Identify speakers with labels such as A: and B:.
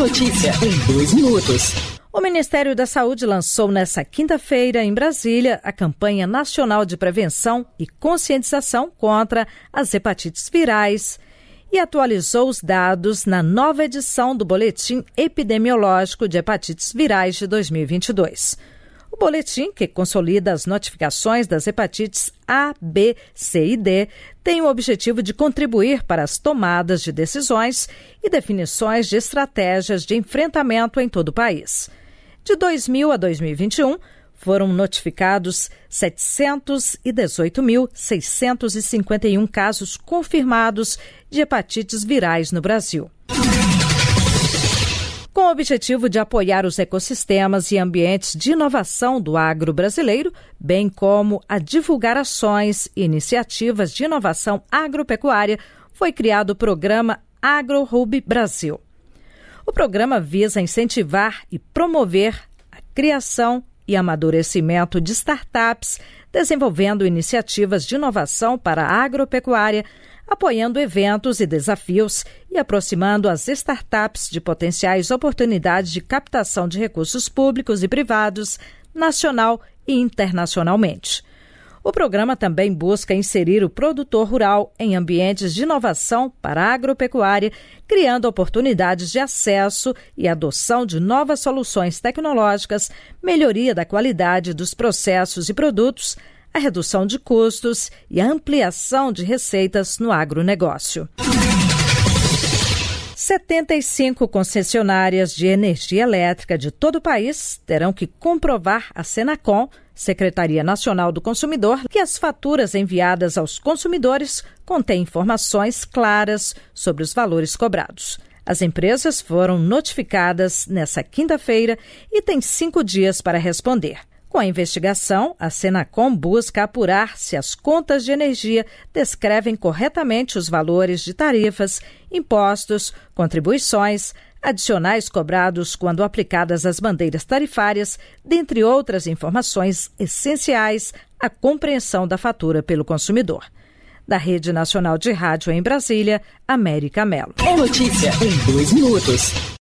A: notícia em dois minutos. O Ministério da Saúde lançou nesta quinta-feira, em Brasília, a campanha nacional de prevenção e conscientização contra as hepatites virais e atualizou os dados na nova edição do Boletim Epidemiológico de Hepatites Virais de 2022 boletim, que consolida as notificações das hepatites A, B, C e D, tem o objetivo de contribuir para as tomadas de decisões e definições de estratégias de enfrentamento em todo o país. De 2000 a 2021, foram notificados 718.651 casos confirmados de hepatites virais no Brasil o objetivo de apoiar os ecossistemas e ambientes de inovação do agro brasileiro, bem como a divulgar ações e iniciativas de inovação agropecuária, foi criado o programa AgroHub Brasil. O programa visa incentivar e promover a criação e amadurecimento de startups, desenvolvendo iniciativas de inovação para a agropecuária, apoiando eventos e desafios e aproximando as startups de potenciais oportunidades de captação de recursos públicos e privados, nacional e internacionalmente. O programa também busca inserir o produtor rural em ambientes de inovação para a agropecuária, criando oportunidades de acesso e adoção de novas soluções tecnológicas, melhoria da qualidade dos processos e produtos, a redução de custos e a ampliação de receitas no agronegócio. 75 concessionárias de energia elétrica de todo o país terão que comprovar à Senacom, Secretaria Nacional do Consumidor, que as faturas enviadas aos consumidores contêm informações claras sobre os valores cobrados. As empresas foram notificadas nesta quinta-feira e têm cinco dias para responder. Com a investigação, a Senacom busca apurar se as contas de energia descrevem corretamente os valores de tarifas, impostos, contribuições, adicionais cobrados quando aplicadas às bandeiras tarifárias, dentre outras informações essenciais à compreensão da fatura pelo consumidor. Da Rede Nacional de Rádio em Brasília, América Mello. É notícia em dois minutos.